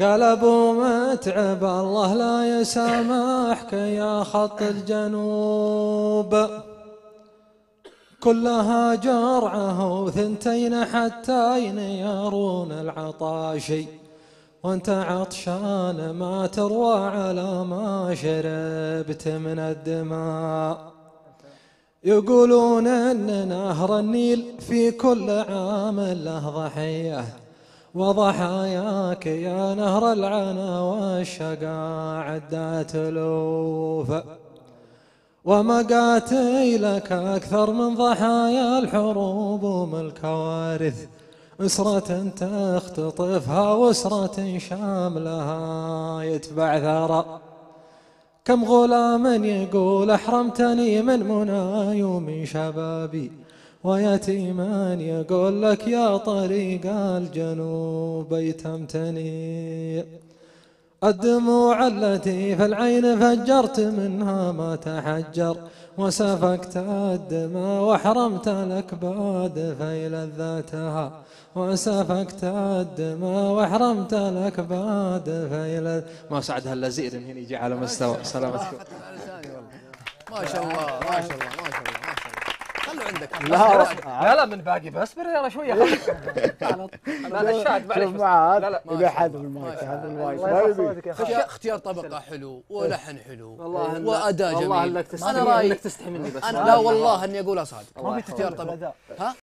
قال ابو متعب الله لا يسامحك يا خط الجنوب كلها جرعه وثنتين حتى ينيرون العطاشي وانت عطشان ما تروى على ما شربت من الدماء يقولون ان نهر النيل في كل عام له ضحيه وضحاياك يا نهر العنا والشقا عدات الوفا ومقاتيلك أكثر من ضحايا الحروب ومن الكوارث أسرة تختطفها وأسرة شاملها يتبع ثرى كم غلام يقول أحرمتني من مناي ومن شبابي ويتيمان يقول لك يا طريق الجنوب ايتمتني الدموع التي في العين فجرت منها ما تحجر وسفكت الدماء وحرمت الأكباد في لذاتها وسفكت الدماء وحرمت الأكباد في لذ... ما سعد هاللزير هنا يجي على مستوى سلامتكم ما شاء الله ما شاء الله ما شاء الله خلوا عندك لا لا, لا من باقي بصبر يلا شويه لا لا الشاهد معلش لا لا يبي حذف المايك هذا الوايد اختيار طبقه حلو ولحن حلو واداء جميل والله انك تستحي مني بس انا لا والله اني اقولها صادق ما في اختيار طبقه ها